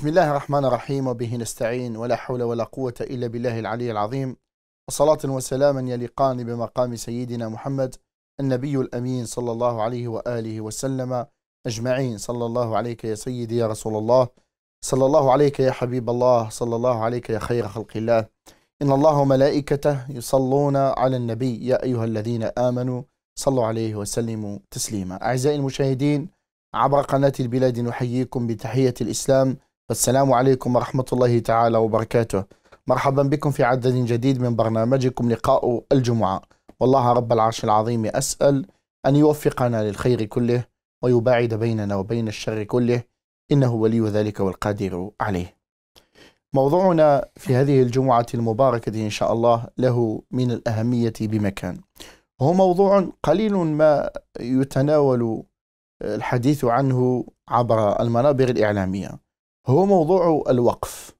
بسم الله الرحمن الرحيم وبه نستعين ولا حول ولا قوة إلا بالله العلي العظيم وصلاة وسلاما يليقان بمقام سيدنا محمد النبي الأمين صلى الله عليه وآله وسلم أجمعين صلى الله عليك يا سيدي يا رسول الله صلى الله عليك يا حبيب الله صلى الله عليك يا خير خلق الله إن الله وملائكته يصلون على النبي يا أيها الذين آمنوا صلوا عليه وسلموا تسليما أعزائي المشاهدين عبر قناة البلاد نحييكم بتحية الإسلام السلام عليكم ورحمة الله تعالى وبركاته مرحبا بكم في عدد جديد من برنامجكم لقاء الجمعة والله رب العرش العظيم أسأل أن يوفقنا للخير كله ويباعد بيننا وبين الشر كله إنه ولي ذلك والقادر عليه موضوعنا في هذه الجمعة المباركة إن شاء الله له من الأهمية بمكان هو موضوع قليل ما يتناول الحديث عنه عبر المنابر الإعلامية هو موضوع الوقف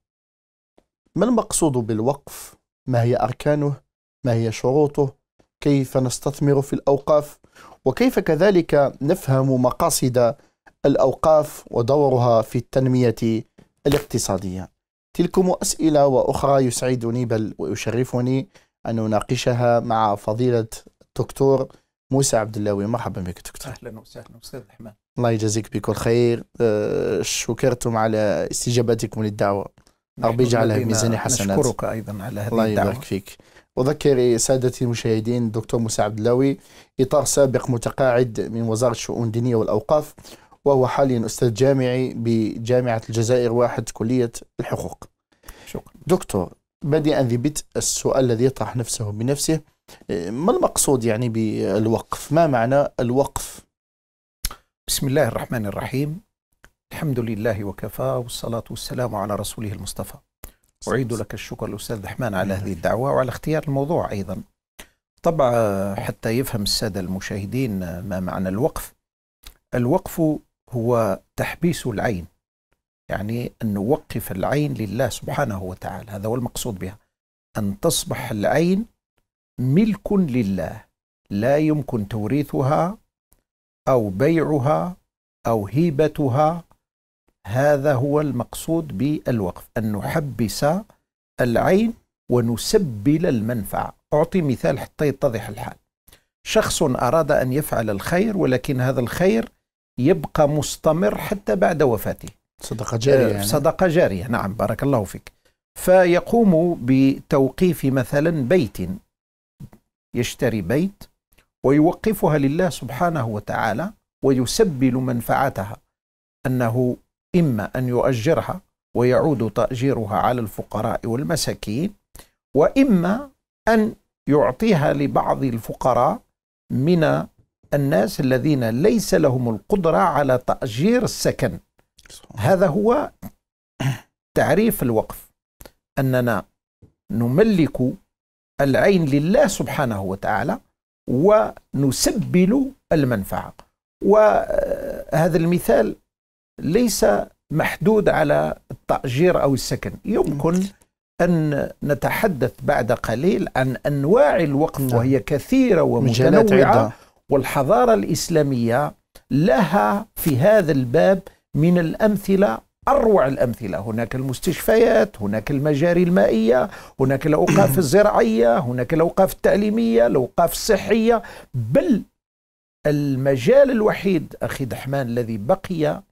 ما المقصود بالوقف ما هي اركانه ما هي شروطه كيف نستثمر في الاوقاف وكيف كذلك نفهم مقاصد الاوقاف ودورها في التنميه الاقتصاديه تلكم اسئله واخرى يسعدني بل ويشرفني ان اناقشها مع فضيله الدكتور موسى عبد اللاوي مرحبا بك دكتور اهلا وسهلا استاذ احمد الله يجازيك بكل خير أه، شكرتم على استجابتكم للدعوة ربي يجعلها في ميزان حسنات نشكرك أيضا على هذه الله الدعوة الله يبارك فيك أذكر سادتي المشاهدين الدكتور موسى عبد اللاوي إطار سابق متقاعد من وزارة الشؤون الدينية والأوقاف وهو حاليا أستاذ جامعي بجامعة الجزائر واحد كلية الحقوق شكرا دكتور بادئا ذي بيت السؤال الذي يطرح نفسه بنفسه أه، ما المقصود يعني بالوقف ما معنى الوقف بسم الله الرحمن الرحيم الحمد لله وكفى والصلاة والسلام على رسوله المصطفى أعيد لك الشكر الأستاذ الرحمن على هذه الدعوة وعلى اختيار الموضوع أيضا طبعا حتى يفهم السادة المشاهدين ما معنى الوقف الوقف هو تحبيس العين يعني أن نوقف العين لله سبحانه وتعالى هذا هو المقصود بها أن تصبح العين ملك لله لا يمكن توريثها أو بيعها أو هيبتها هذا هو المقصود بالوقف أن نحبس العين ونسبل المنفعة أعطي مثال حتى يتضح الحال شخص أراد أن يفعل الخير ولكن هذا الخير يبقى مستمر حتى بعد وفاته صدقة جارية آه، يعني. صدقة جارية نعم بارك الله فيك فيقوم بتوقيف مثلا بيت يشتري بيت ويوقفها لله سبحانه وتعالى ويسبل منفعتها أنه إما أن يؤجرها ويعود تأجيرها على الفقراء والمساكين وإما أن يعطيها لبعض الفقراء من الناس الذين ليس لهم القدرة على تأجير السكن هذا هو تعريف الوقف أننا نملك العين لله سبحانه وتعالى ونسبل المنفعة وهذا المثال ليس محدود على التأجير أو السكن يمكن أن نتحدث بعد قليل عن أنواع الوقف نعم. وهي كثيرة ومتنوعة والحضارة الإسلامية لها في هذا الباب من الأمثلة أروع الأمثلة هناك المستشفيات هناك المجاري المائية هناك الأوقاف الزراعية هناك الأوقاف التعليمية الأوقاف الصحية بل المجال الوحيد أخي دحمان الذي بقي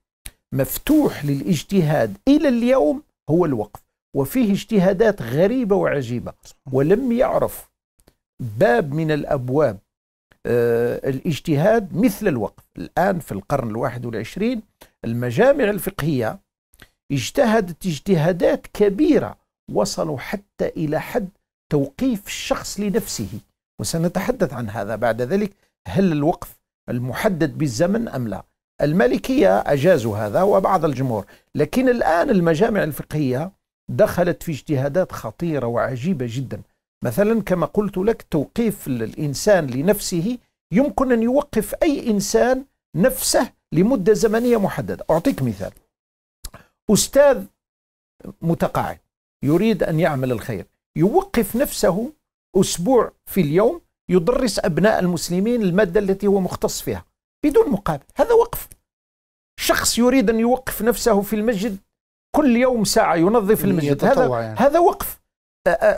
مفتوح للاجتهاد إلى اليوم هو الوقف وفيه اجتهادات غريبة وعجيبة ولم يعرف باب من الأبواب آه الاجتهاد مثل الوقف الآن في القرن الواحد والعشرين المجامع الفقهية اجتهدت اجتهادات كبيرة وصلوا حتى إلى حد توقيف الشخص لنفسه وسنتحدث عن هذا بعد ذلك هل الوقف المحدد بالزمن أم لا المالكية أجازوا هذا وبعض الجمهور لكن الآن المجامع الفقهية دخلت في اجتهادات خطيرة وعجيبة جدا مثلا كما قلت لك توقيف الإنسان لنفسه يمكن أن يوقف أي إنسان نفسه لمدة زمنية محددة أعطيك مثال أستاذ متقاعد يريد أن يعمل الخير يوقف نفسه أسبوع في اليوم يدرس أبناء المسلمين المادة التي هو مختص فيها بدون مقابل هذا وقف شخص يريد أن يوقف نفسه في المسجد كل يوم ساعة ينظف المسجد هذا, يعني. هذا وقف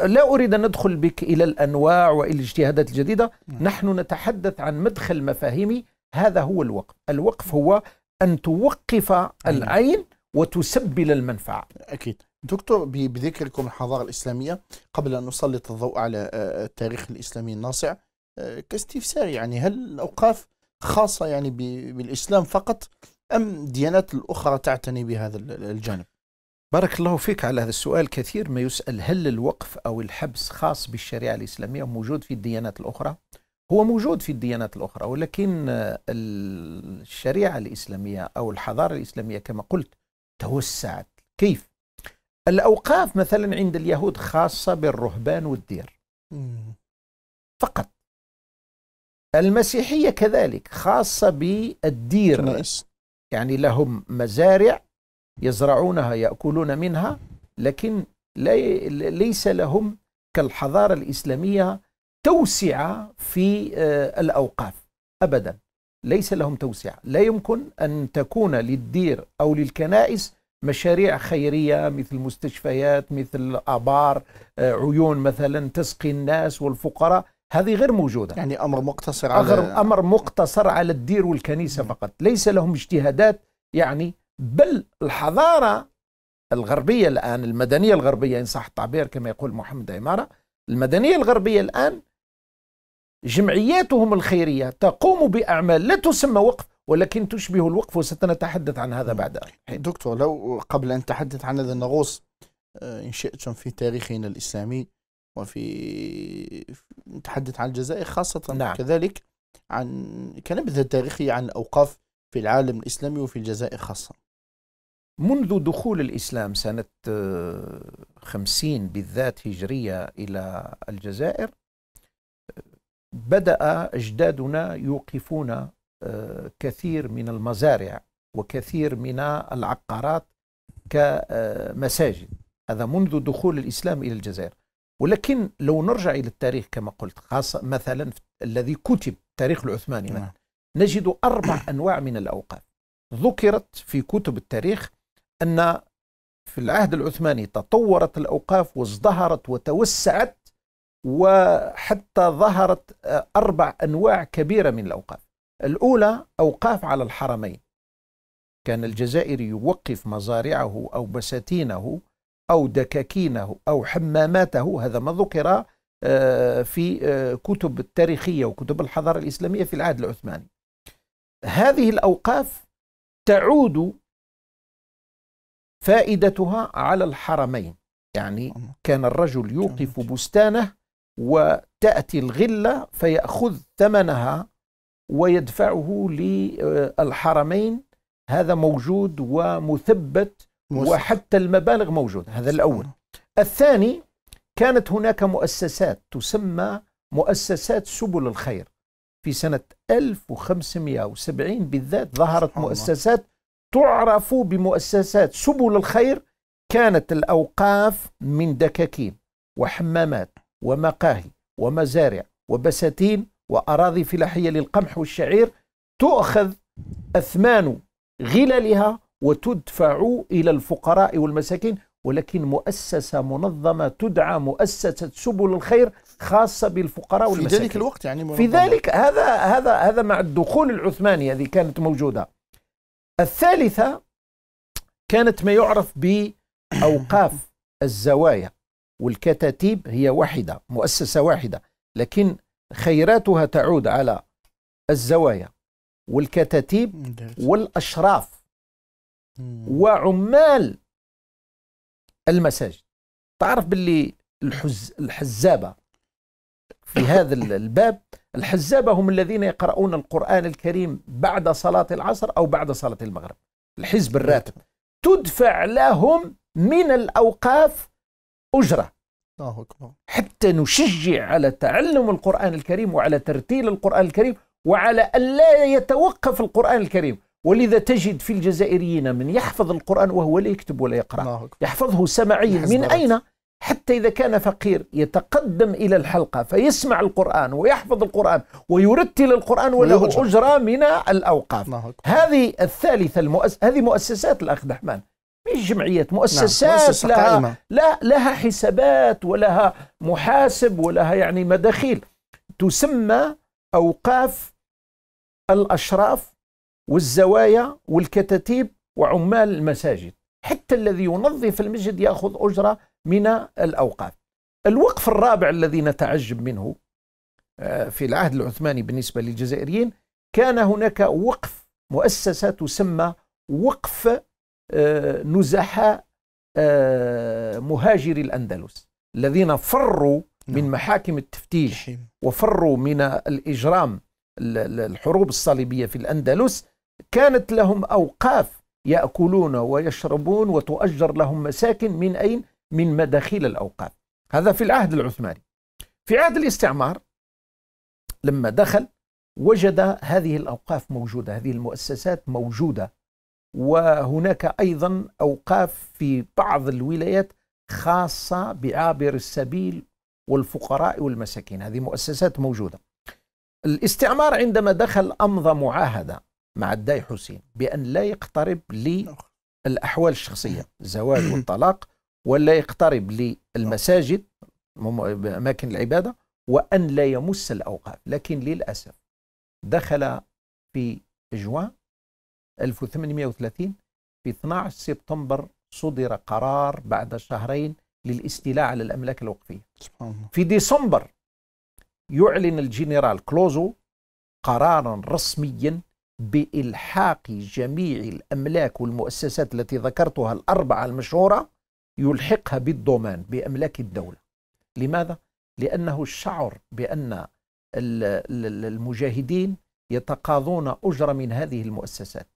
لا أريد أن ندخل بك إلى الأنواع وإلى الاجتهادات الجديدة م. نعم. نحن نتحدث عن مدخل مفاهيمي هذا هو الوقف الوقف هو أن توقف أيوة. العين وتسبل المنفعة أكيد دكتور بذكركم الحضارة الإسلامية قبل أن نسلط الضوء على آه، التاريخ الإسلامي الناصع آه، كاستفسار يعني هل الأوقاف خاصة يعني بالإسلام فقط أم ديانات الأخرى تعتني بهذا الجانب؟ بارك الله فيك على هذا السؤال كثير ما يسأل هل الوقف أو الحبس خاص بالشريعة الإسلامية موجود في الديانات الأخرى؟ هو موجود في الديانات الأخرى ولكن آه، الشريعة الإسلامية أو الحضارة الإسلامية كما قلت توسعت كيف الأوقاف مثلا عند اليهود خاصة بالرهبان والدير فقط المسيحية كذلك خاصة بالدير يعني لهم مزارع يزرعونها يأكلون منها لكن ليس لهم كالحضارة الإسلامية توسعة في آه، الأوقاف أبدا ليس لهم توسع لا يمكن أن تكون للدير أو للكنائس مشاريع خيرية مثل مستشفيات مثل أبار آه، عيون مثلا تسقي الناس والفقراء هذه غير موجودة يعني أمر مقتصر على أمر مقتصر على الدير والكنيسة فقط ليس لهم اجتهادات يعني بل الحضارة الغربية الآن المدنية الغربية إن صح التعبير كما يقول محمد عمارة المدنية الغربية الآن جمعياتهم الخيرية تقوم بأعمال لا تسمى وقف ولكن تشبه الوقف وستنتحدث عن هذا بعد دكتور لو قبل أن نتحدث عن هذا نغوص آه، إن شئتم في تاريخنا الإسلامي وفي نتحدث عن الجزائر خاصة نعم. كذلك عن كنبذة تاريخية عن الأوقاف في العالم الإسلامي وفي الجزائر خاصة منذ دخول الإسلام سنة آه، خمسين بالذات هجرية إلى الجزائر بدأ أجدادنا يوقفون آه، كثير من المزارع وكثير من العقارات كمساجد هذا منذ دخول الإسلام إلى الجزائر ولكن لو نرجع إلى التاريخ كما قلت خاصة مثلا الذي كتب التاريخ العثماني نعم. نجد أربع أنواع من الأوقاف ذكرت في كتب التاريخ أن في العهد العثماني تطورت الأوقاف وازدهرت وتوسعت وحتى ظهرت آه، أربع أنواع كبيرة من الأوقاف الأولى أوقاف على الحرمين كان الجزائري يوقف مزارعه أو بساتينه أو دكاكينه أو حماماته هذا ما ذكر آه، في آه، كتب التاريخية وكتب الحضارة الإسلامية في العهد العثماني هذه الأوقاف تعود فائدتها على الحرمين يعني كان الرجل يوقف بستانه وتأتي الغلة فيأخذ ثمنها ويدفعه للحرمين هذا موجود ومثبت وحتى المبالغ موجودة هذا الأول الثاني كانت هناك مؤسسات تسمى مؤسسات سبل الخير في سنة 1570 بالذات ظهرت مؤسسات تعرف بمؤسسات سبل الخير كانت الأوقاف من دكاكين وحمامات ومقاهي ومزارع وبساتين وأراضي فلاحية للقمح والشعير تؤخذ أثمان غلالها وتدفع إلى الفقراء والمساكين ولكن مؤسسة منظمة تدعى مؤسسة سبل الخير خاصة بالفقراء والمساكين في ذلك الوقت يعني منظمة. في ذلك هذا هذا هذا مع الدخول العثماني هذه كانت موجودة الثالثة كانت ما يعرف بأوقاف الزوايا والكتاتيب هي واحدة مؤسسة واحدة لكن خيراتها تعود على الزوايا والكتاتيب والأشراف وعمال المساجد تعرف باللي الحز الحزابة في هذا الباب الحزابة هم الذين يقرؤون القرآن الكريم بعد صلاة العصر أو بعد صلاة المغرب الحزب الراتب تدفع لهم من الأوقاف أجرة الله أكبر حتى نشجع على تعلم القرآن الكريم وعلى ترتيل القرآن الكريم وعلى ألا يتوقف القرآن الكريم ولذا تجد في الجزائريين من يحفظ القرآن وهو لا يكتب ولا يقرأ يحفظه سمعيا من أين؟ حتى إذا كان فقير يتقدم إلى الحلقة فيسمع القرآن ويحفظ القرآن ويرتل القرآن وله أجرة من الأوقاف هذه الثالثة المؤس... هذه مؤسسات الأخ دحمان مش جمعيات نعم، مؤسسات نعم. مؤسسة لها قائمة. لا لها حسابات ولها محاسب ولها يعني مداخيل تسمى أوقاف الأشراف والزوايا والكتاتيب وعمال المساجد حتى الذي ينظف المسجد يأخذ أجرة من الأوقاف الوقف الرابع الذي نتعجب منه آه، في العهد العثماني بالنسبة للجزائريين كان هناك وقف مؤسسة تسمى وقف آه، نزحاء آه، مهاجري الأندلس الذين فروا من نعم. محاكم التفتيش وفروا من الإجرام الحروب الصليبية في الأندلس كانت لهم أوقاف يأكلون ويشربون وتؤجر لهم مساكن من أين؟ من مداخيل الأوقاف هذا في العهد العثماني في عهد الاستعمار لما دخل وجد هذه الأوقاف موجودة هذه المؤسسات موجودة وهناك أيضا أوقاف في بعض الولايات خاصة بعابر السبيل والفقراء والمساكين هذه مؤسسات موجودة الاستعمار عندما دخل أمضى معاهدة مع الداي حسين بأن لا يقترب للأحوال الشخصية الزواج والطلاق ولا يقترب للمساجد أماكن العبادة وأن لا يمس الأوقاف لكن للأسف دخل في جوان 1830 في 12 سبتمبر صدر قرار بعد شهرين للاستيلاء على الأملاك الوقفية سبحان الله. في ديسمبر يعلن الجنرال كلوزو قرارا رسميا بإلحاق جميع الأملاك والمؤسسات التي ذكرتها الأربعة المشهورة يلحقها بالضمان بأملاك الدولة لماذا؟ لأنه شعر بأن المجاهدين يتقاضون أجرة من هذه المؤسسات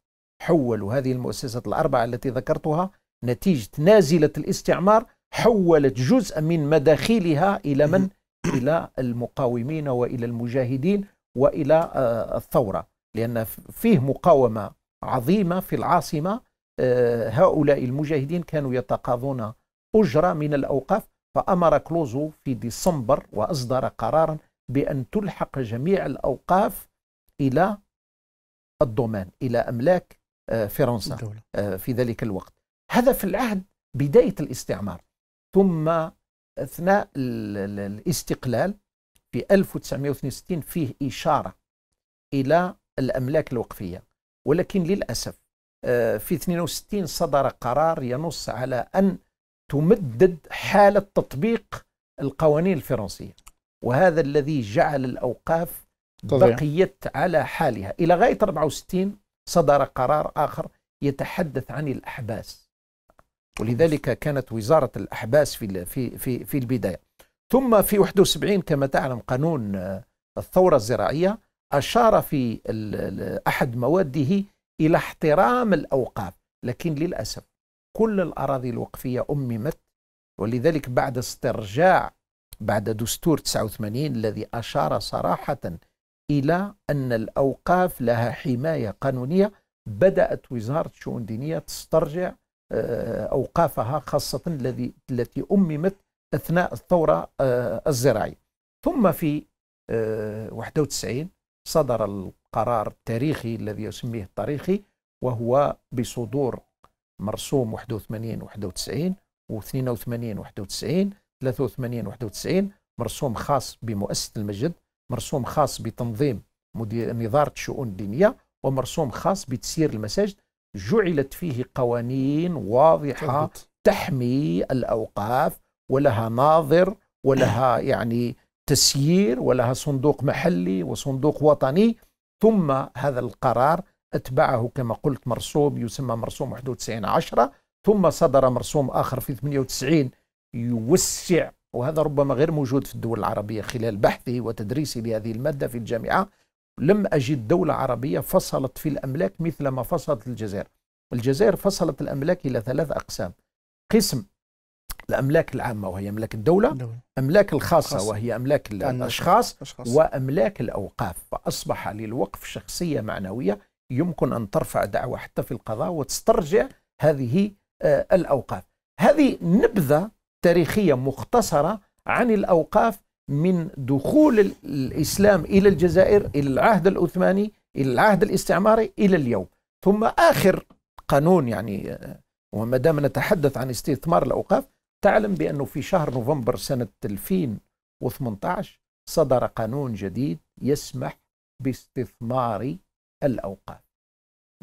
حولوا هذه المؤسسات الأربعة التي ذكرتها نتيجة نازلة الاستعمار حولت جزء من مداخيلها إلى من؟ إلى المقاومين وإلى المجاهدين وإلى آه، الثورة لأن فيه مقاومة عظيمة في العاصمة آه، هؤلاء المجاهدين كانوا يتقاضون أجرة من الأوقاف فأمر كلوزو في ديسمبر وأصدر قرارا بأن تلحق جميع الأوقاف إلى الضمان إلى أملاك آه، فرنسا آه، في ذلك الوقت هذا في العهد بداية الاستعمار ثم أثناء الاستقلال في 1962 فيه إشارة إلى الأملاك الوقفية ولكن للأسف آه، في 62 صدر قرار ينص على أن تمدد حالة تطبيق القوانين الفرنسية وهذا الذي جعل الأوقاف بقيت على حالها إلى غاية 64 صدر قرار آخر يتحدث عن الأحباس ولذلك كانت وزارة الأحباس في في في, في البداية ثم في 71 كما تعلم قانون آه، الثورة الزراعية أشار في أحد مواده إلى احترام الأوقاف لكن للأسف كل الأراضي الوقفية أممت ولذلك بعد استرجاع بعد دستور 89 الذي أشار صراحة إلى أن الأوقاف لها حماية قانونية بدأت وزارة الشؤون الدينية تسترجع آه، أوقافها خاصة الذي التي أممت أثناء الثورة آه، الزراعية ثم في 91 آه، صدر القرار التاريخي الذي يسميه التاريخي وهو بصدور مرسوم 81 91 و82 91 83 91 مرسوم خاص بمؤسسة المسجد مرسوم خاص بتنظيم نظارة الشؤون الدينية ومرسوم خاص بتسيير المساجد جعلت فيه قوانين واضحة تبت. تحمي الأوقاف ولها ناظر ولها يعني تسيير ولها صندوق محلي وصندوق وطني ثم هذا القرار أتبعه كما قلت مرسوم يسمى مرسوم 91 10 ثم صدر مرسوم آخر في 98 يوسع وهذا ربما غير موجود في الدول العربية خلال بحثي وتدريسي لهذه المادة في الجامعة لم أجد دولة عربية فصلت في الأملاك مثل ما فصلت الجزائر الجزائر فصلت الأملاك إلى ثلاث أقسام قسم الأملاك العامة وهي أملاك الدولة دولة. أملاك الخاصة خاصة. وهي أملاك الأشخاص وأملاك الأوقاف فأصبح للوقف شخصية معنوية يمكن أن ترفع دعوة حتى في القضاء وتسترجع هذه آه، الأوقاف هذه نبذة تاريخية مختصرة عن الأوقاف من دخول الإسلام إلى الجزائر إلى العهد العثماني إلى العهد الاستعماري إلى اليوم ثم آخر قانون يعني آه، وما دام نتحدث عن استثمار الأوقاف تعلم بأنه في شهر نوفمبر سنة 2018 صدر قانون جديد يسمح باستثمار الأوقاف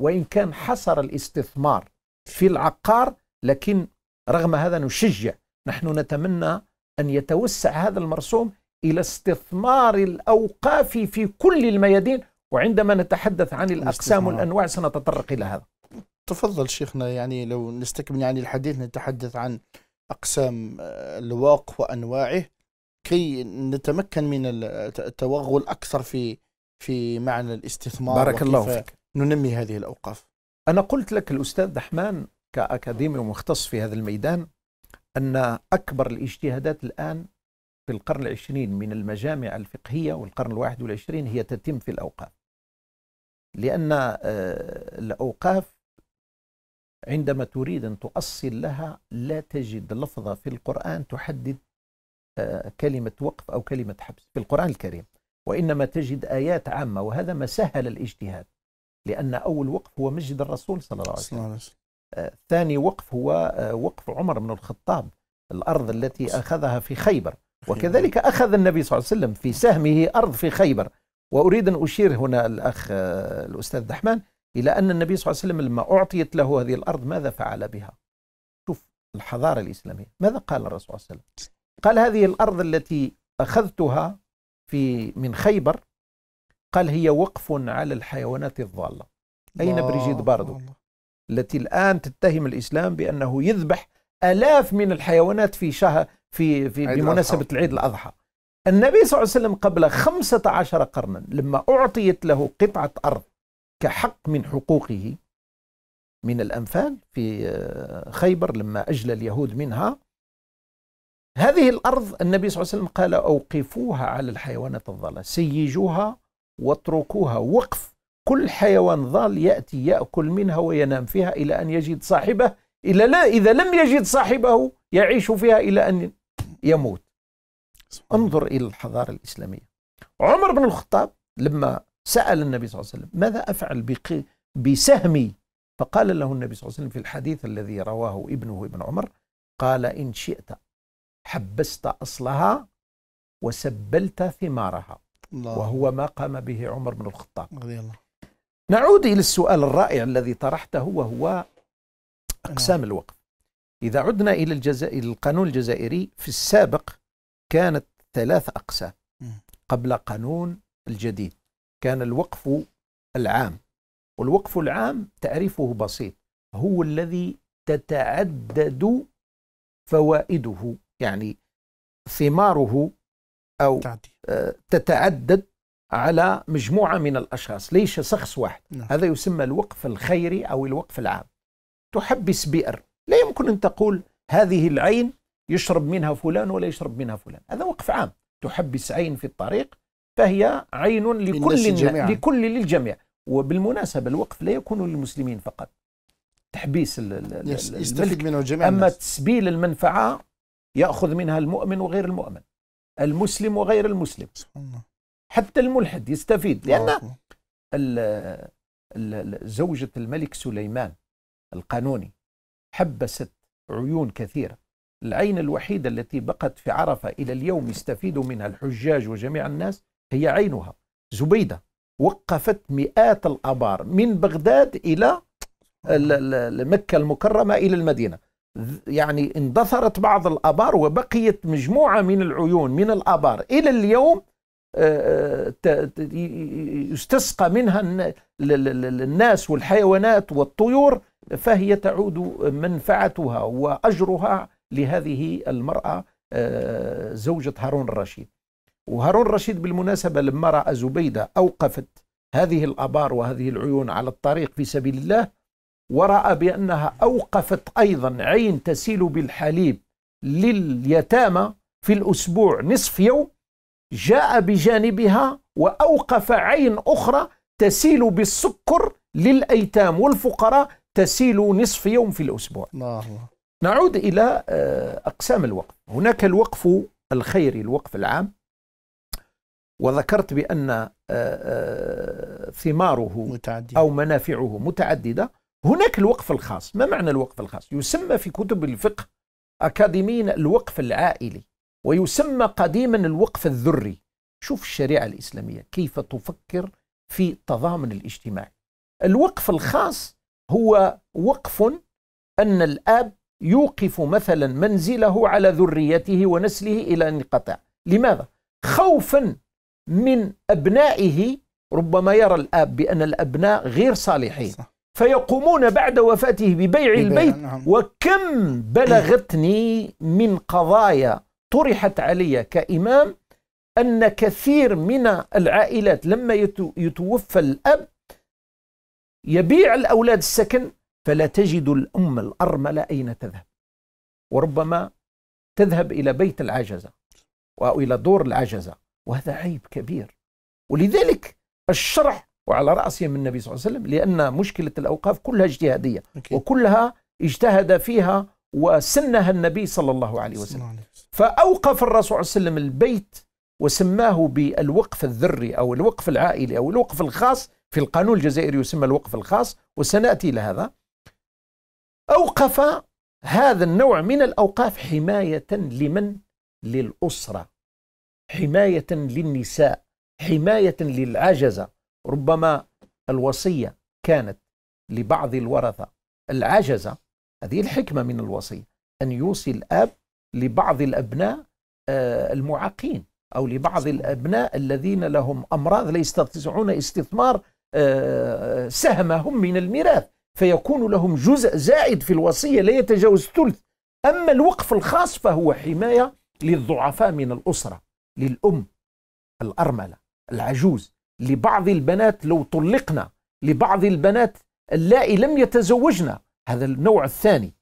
وإن كان حصر الاستثمار في العقار لكن رغم هذا نشجع نحن نتمنى أن يتوسع هذا المرسوم إلى استثمار الأوقاف في كل الميادين وعندما نتحدث عن الأقسام والأنواع سنتطرق إلى هذا تفضل شيخنا يعني لو نستكمل يعني الحديث نتحدث عن أقسام آه، الواق وأنواعه كي نتمكن من التوغل أكثر في في معنى الاستثمار بارك الله فيك ننمي هذه الأوقاف أنا قلت لك الأستاذ دحمان كأكاديمي ومختص في هذا الميدان أن أكبر الاجتهادات الآن في القرن العشرين من المجامع الفقهية والقرن الواحد والعشرين هي تتم في الأوقاف لأن آه، الأوقاف عندما تريد أن تؤصل لها لا تجد لفظة في القرآن تحدد آه، كلمة وقف أو كلمة حبس في القرآن الكريم وإنما تجد آيات عامة وهذا ما سهل الاجتهاد لأن أول وقف هو مسجد الرسول صلى الله عليه وسلم ثاني وقف هو آه، وقف عمر بن الخطاب الأرض التي أخذها في خيبر وكذلك أخذ النبي صلى الله عليه وسلم في سهمه أرض في خيبر وأريد أن أشير هنا الأخ آه، الأستاذ دحمان إلى أن النبي صلى الله عليه وسلم لما أعطيت له هذه الأرض ماذا فعل بها شوف الحضارة الإسلامية ماذا قال الرسول صلى الله عليه وسلم قال هذه الأرض التي أخذتها في من خيبر قال هي وقف على الحيوانات الضالة أين بريجيد باردو التي الآن تتهم الإسلام بأنه يذبح آلاف من الحيوانات في شهر في, في بمناسبة الأضحى. العيد الأضحى النبي صلى الله عليه وسلم قبل 15 قرنا لما أعطيت له قطعة أرض كحق من حقوقه من الأنفال في آه، خيبر لما أجلى اليهود منها هذه الأرض النبي صلى الله عليه وسلم قال أوقفوها على الحيوانات الضالة سيجوها واتركوها وقف كل حيوان ضال يأتي يأكل منها وينام فيها إلى أن يجد صاحبه إلى لا إذا لم يجد صاحبه يعيش فيها إلى أن يموت انظر إلى الحضارة الإسلامية عمر بن الخطاب لما سأل النبي صلى الله عليه وسلم ماذا أفعل بسهمي فقال له النبي صلى الله عليه وسلم في الحديث الذي رواه ابنه ابن عمر قال إن شئت حبست أصلها وسبلت ثمارها الله. وهو ما قام به عمر بن الخطاب رضي الله نعود إلى السؤال الرائع الذي طرحته وهو أقسام نعم. الوقف إذا عدنا إلى الجزائر القانون الجزائري في السابق كانت ثلاث أقسام قبل قانون الجديد كان الوقف العام والوقف العام تعريفه بسيط هو الذي تتعدد فوائده يعني ثماره أو آه، تتعدد على مجموعة من الأشخاص ليس شخص واحد نعم. هذا يسمى الوقف الخيري أو الوقف العام تحبس بئر لا يمكن أن تقول هذه العين يشرب منها فلان ولا يشرب منها فلان هذا وقف عام تحبس عين في الطريق فهي عين لكل لكل للجميع وبالمناسبة الوقف لا يكون للمسلمين فقط تحبيس يستفيد منه جميع أما الناس. تسبيل المنفعة يأخذ منها المؤمن وغير المؤمن المسلم وغير المسلم سبحان الله حتى الملحد يستفيد لأن آه. زوجة الملك سليمان القانوني حبست عيون كثيرة العين الوحيدة التي بقت في عرفة إلى اليوم يستفيد منها الحجاج وجميع الناس هي عينها زبيدة وقفت مئات الأبار من بغداد إلى مكة المكرمة إلى المدينة يعني اندثرت بعض الأبار وبقيت مجموعة من العيون من الأبار إلى اليوم آه، آه، يستسقى منها الناس والحيوانات والطيور فهي تعود منفعتها واجرها لهذه المراه آه، زوجة هارون الرشيد وهارون الرشيد بالمناسبة لما رأى زبيدة أوقفت هذه الأبار وهذه العيون على الطريق في سبيل الله ورأى بأنها أوقفت أيضا عين تسيل بالحليب لليتامى في الأسبوع نصف يوم جاء بجانبها وأوقف عين أخرى تسيل بالسكر للأيتام والفقراء تسيل نصف يوم في الأسبوع الله. نعود إلى آه، أقسام الوقف هناك الوقف الخيري الوقف العام وذكرت بأن آه، آه، ثماره متعددة. أو منافعه متعددة هناك الوقف الخاص ما معنى الوقف الخاص يسمى في كتب الفقه أكاديميين الوقف العائلي ويسمى قديما الوقف الذري شوف الشريعة الإسلامية كيف تفكر في التضامن الاجتماعي الوقف الخاص هو وقف أن الآب يوقف مثلا منزله على ذريته ونسله إلى أن ينقطع لماذا؟ خوفا من أبنائه ربما يرى الآب بأن الأبناء غير صالحين صح. فيقومون بعد وفاته ببيع البيت نعم. وكم بلغتني من قضايا طرحت علي كإمام أن كثير من العائلات لما يتوفى الأب يبيع الأولاد السكن فلا تجد الأم الأرملة أين تذهب وربما تذهب إلى بيت العجزة وإلى دور العجزة وهذا عيب كبير ولذلك الشرح وعلى رأسه من النبي صلى الله عليه وسلم لأن مشكلة الأوقاف كلها اجتهادية وكلها اجتهد فيها وسنها النبي صلى الله عليه وسلم فأوقف الرسول صلى الله عليه وسلم البيت وسماه بالوقف الذري أو الوقف العائلي أو الوقف الخاص في القانون الجزائري يسمى الوقف الخاص وسنأتي إلى هذا أوقف هذا النوع من الأوقاف حماية لمن؟ للأسرة حماية للنساء حماية للعجزة ربما الوصية كانت لبعض الورثة العجزة هذه الحكمة من الوصية أن يوصي الأب لبعض الأبناء آه، المعاقين أو لبعض الأبناء الذين لهم أمراض لا يستطيعون استثمار آه، سهمهم من الميراث فيكون لهم جزء زائد في الوصية لا يتجاوز ثلث أما الوقف الخاص فهو حماية للضعفاء من الأسرة للأم الأرملة العجوز لبعض البنات لو طلقنا لبعض البنات اللائي لم يتزوجن هذا النوع الثاني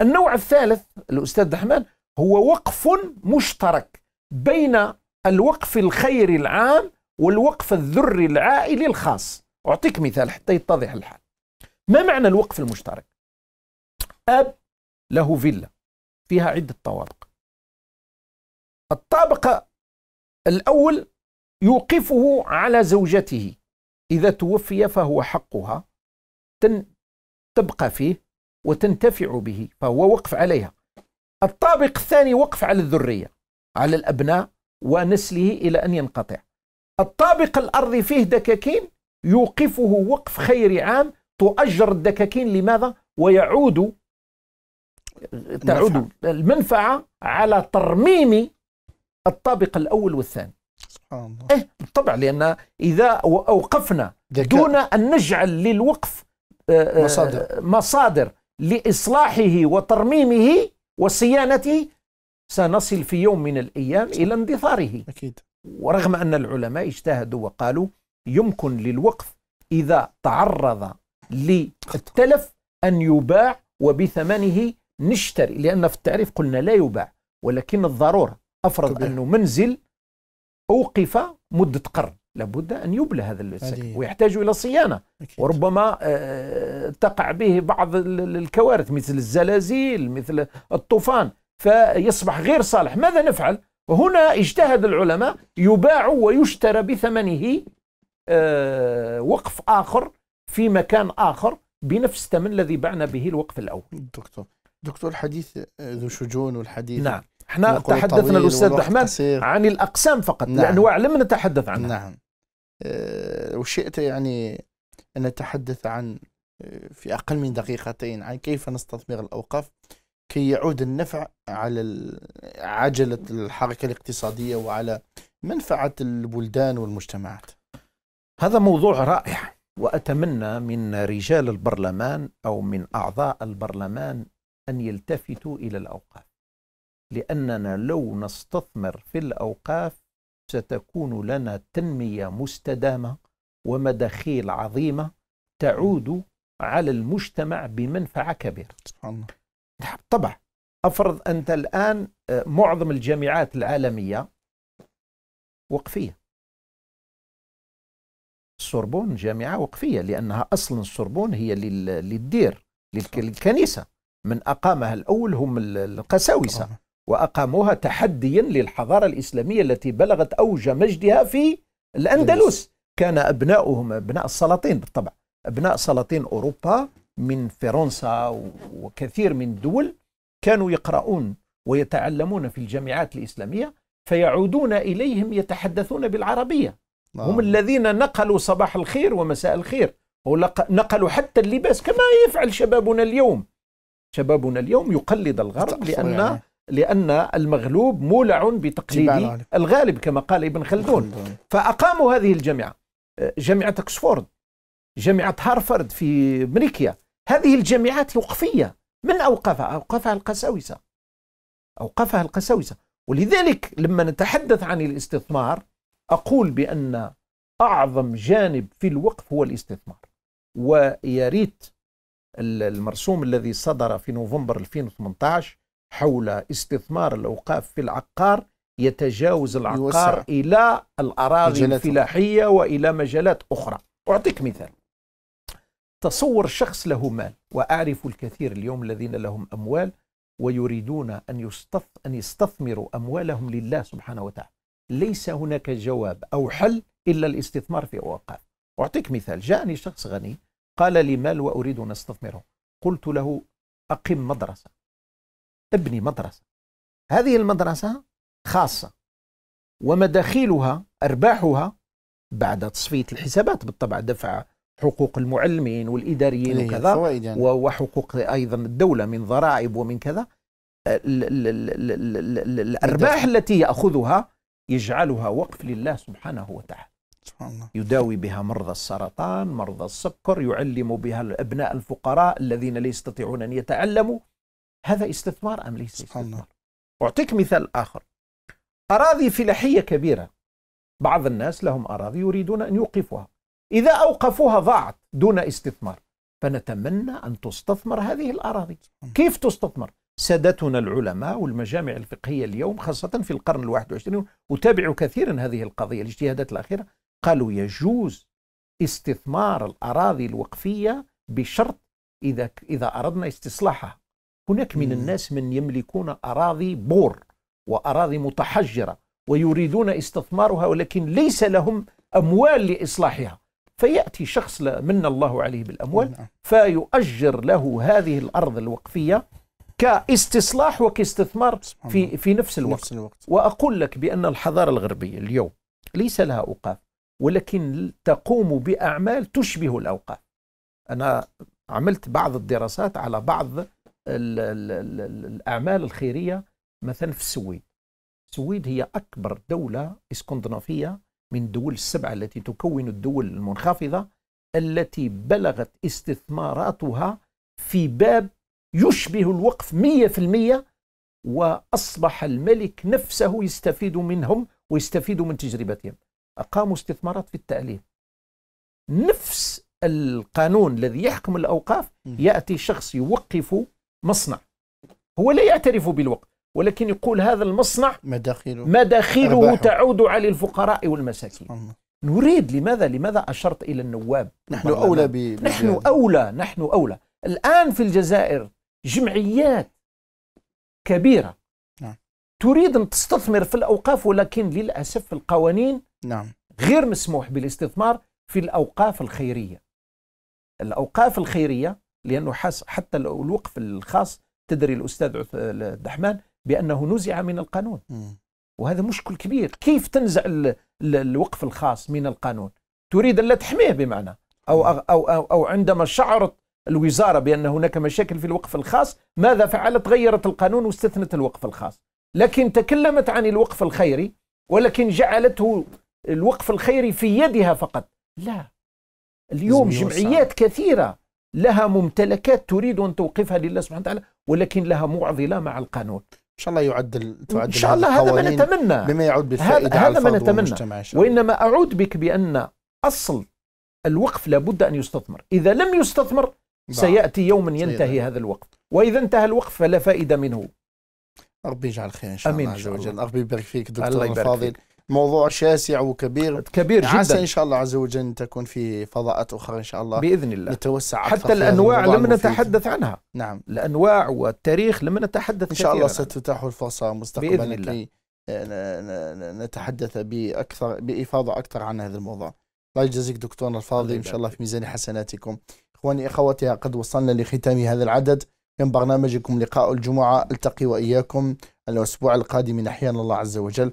النوع الثالث الأستاذ دحمان هو وقف مشترك بين الوقف الخيري العام والوقف الذري العائلي الخاص أعطيك مثال حتى يتضح الحال ما معنى الوقف المشترك أب له فيلا فيها عدة طوابق الطابق الأول يوقفه على زوجته إذا توفي فهو حقها تن تبقى فيه وتنتفع به فهو وقف عليها الطابق الثاني وقف على الذرية على الأبناء ونسله إلى أن ينقطع الطابق الأرضي فيه دكاكين يوقفه وقف خير عام تؤجر الدكاكين لماذا ويعود تعود المنفعة. المنفعة على ترميم الطابق الأول والثاني سبحان الله إيه بالطبع لأن إذا أوقفنا دون أن نجعل للوقف آه، آه، مصادر, مصادر لإصلاحه وترميمه وصيانته سنصل في يوم من الأيام إلى اندثاره أكيد ورغم أن العلماء اجتهدوا وقالوا يمكن للوقف إذا تعرض للتلف أن يباع وبثمنه نشتري لأن في التعريف قلنا لا يباع ولكن الضرورة أفرض أنه منزل أوقف مدة قرن لابد أن يبلى هذا السكن ويحتاج إلى صيانة أكيد. وربما آه، تقع به بعض الكوارث مثل الزلازل مثل الطوفان فيصبح غير صالح ماذا نفعل؟ هنا اجتهد العلماء يباع ويشترى بثمنه آه، وقف آخر في مكان آخر بنفس الثمن الذي بعنا به الوقف الأول دكتور دكتور الحديث آه، ذو شجون والحديث نعم احنا تحدثنا الأستاذ أحمد عن الأقسام فقط نعم. لأنواع لم نتحدث عنها نعم آه، وشئت يعني أن نتحدث عن آه، في أقل من دقيقتين عن كيف نستثمر الأوقاف كي يعود النفع على عجلة الحركة الاقتصادية وعلى منفعة البلدان والمجتمعات هذا موضوع رائع وأتمنى من رجال البرلمان أو من أعضاء البرلمان أن يلتفتوا إلى الأوقاف لأننا لو نستثمر في الأوقاف ستكون لنا تنميه مستدامه ومداخيل عظيمه تعود على المجتمع بمنفعه كبيره. سبحان الله. طبعا افرض انت الان آه، معظم الجامعات العالميه وقفيه. السوربون جامعه وقفيه لانها اصلا السوربون هي للدير للكنيسه من اقامها الاول هم القساوسه. وأقاموها تحديا للحضارة الإسلامية التي بلغت أوج مجدها في الأندلس كان أبناؤهم أبناء السلاطين بالطبع أبناء سلاطين أوروبا من فرنسا وكثير من الدول كانوا يقرؤون ويتعلمون في الجامعات الإسلامية فيعودون إليهم يتحدثون بالعربية آه. هم الذين نقلوا صباح الخير ومساء الخير نقلوا حتى اللباس كما يفعل شبابنا اليوم شبابنا اليوم يقلد الغرب لأن يعني. لأن المغلوب مولع بتقليد الغالب كما قال ابن خلدون فأقاموا هذه الجامعة آه، جامعة أكسفورد جامعة هارفرد في أمريكا هذه الجامعات الوقفية من أوقفها؟ أوقفها القساوسة أوقفها القساوسة ولذلك لما نتحدث عن الاستثمار أقول بأن أعظم جانب في الوقف هو الاستثمار ويا ريت المرسوم الذي صدر في نوفمبر 2018 حول استثمار الأوقاف في العقار يتجاوز العقار يوسع. إلى الأراضي الفلاحية وإلى مجالات أخرى أعطيك مثال تصور شخص له مال وأعرف الكثير اليوم الذين لهم أموال ويريدون أن, يستث... أن يستثمروا أموالهم لله سبحانه وتعالى ليس هناك جواب أو حل إلا الاستثمار في أوقاف أعطيك مثال جاءني شخص غني قال لي مال وأريد أن أستثمره قلت له أقم مدرسة ابني مدرسة هذه المدرسة خاصة ومداخيلها أرباحها بعد تصفية الحسابات بالطبع دفع حقوق المعلمين والإداريين وكذا يعني. وحقوق أيضا الدولة من ضرائب ومن كذا الأرباح التي يأخذها يجعلها وقف لله سبحانه وتعالى سبحان الله. يداوي بها مرضى السرطان مرضى السكر يعلم بها الأبناء الفقراء الذين لا يستطيعون أن يتعلموا هذا استثمار أم ليس استثمار الله. أعطيك مثال آخر أراضي فلاحية كبيرة بعض الناس لهم أراضي يريدون أن يوقفوها إذا أوقفوها ضاعت دون استثمار فنتمنى أن تستثمر هذه الأراضي كيف تستثمر؟ سادتنا العلماء والمجامع الفقهية اليوم خاصة في القرن الواحد والعشرين أتابع كثيرا هذه القضية الاجتهادات الأخيرة قالوا يجوز استثمار الأراضي الوقفية بشرط إذا إذا أردنا استصلاحها هناك من الناس من يملكون أراضي بور وأراضي متحجرة ويريدون استثمارها ولكن ليس لهم أموال لإصلاحها فيأتي شخص من الله عليه بالأموال نعم. فيؤجر له هذه الأرض الوقفية كاستصلاح وكاستثمار في في نفس الوقت. نفس الوقت وأقول لك بأن الحضارة الغربية اليوم ليس لها أوقاف ولكن تقوم بأعمال تشبه الأوقاف أنا عملت بعض الدراسات على بعض ال الأعمال الخيرية مثلا في السويد السويد هي أكبر دولة اسكندنافية من الدول السبعة التي تكون الدول المنخفضة التي بلغت استثماراتها في باب يشبه الوقف 100% وأصبح الملك نفسه يستفيد منهم ويستفيد من تجربتهم أقاموا استثمارات في التعليم نفس القانون الذي يحكم الأوقاف يأتي شخص يوقف مصنع هو لا يعترف بالوقت ولكن يقول هذا المصنع مداخله مداخله تعود على الفقراء والمساكين نريد لماذا لماذا أشرت إلى النواب نحن أولى ب... نحن أولى نحن أولى الآن في الجزائر جمعيات كبيرة نعم. تريد أن تستثمر في الأوقاف ولكن للأسف القوانين نعم. غير مسموح بالاستثمار في الأوقاف الخيرية الأوقاف الخيرية لأنه حاس حتى الوقف الخاص تدري الأستاذ الدحمان بأنه نزع من القانون وهذا مشكل كبير كيف تنزع الوقف الخاص من القانون تريد أن لا تحميه بمعنى أو, أو, أو, أو عندما شعرت الوزارة بأن هناك مشاكل في الوقف الخاص ماذا فعلت غيرت القانون واستثنت الوقف الخاص لكن تكلمت عن الوقف الخيري ولكن جعلته الوقف الخيري في يدها فقط لا اليوم جمعيات كثيرة لها ممتلكات تريد أن توقفها لله سبحانه وتعالى ولكن لها معضلة مع القانون إن شاء الله يعدل تعدل إن شاء الله هذا ما نتمنى بما يعود بالفائدة هذا ما نتمنى وإنما أعود بك بأن أصل الوقف لابد أن يستثمر إذا لم يستثمر سيأتي يوما ينتهي هذا الوقف وإذا انتهى الوقف فلا فائدة منه ربي يجعل خير ان شاء أمين الله عز وجل ربي يبارك فيك دكتور الفاضل موضوع شاسع وكبير كبير جدا عسى ان شاء الله عز وجل ان تكون في فضاءات اخرى ان شاء الله باذن الله نتوسع أكثر حتى الانواع لم نتحدث عنها نعم الانواع والتاريخ لم نتحدث ان شاء الله ستتاح الفرصه مستقبلا باذن الله آه، نتحدث باكثر بافاضه اكثر عن هذا الموضوع الله يجزيك دكتورنا الفاضل ان شاء الله في ميزان حسناتكم اخواني اخواتي قد وصلنا لختام هذا العدد من برنامجكم لقاء الجمعه التقي واياكم الاسبوع القادم من احيان الله عز وجل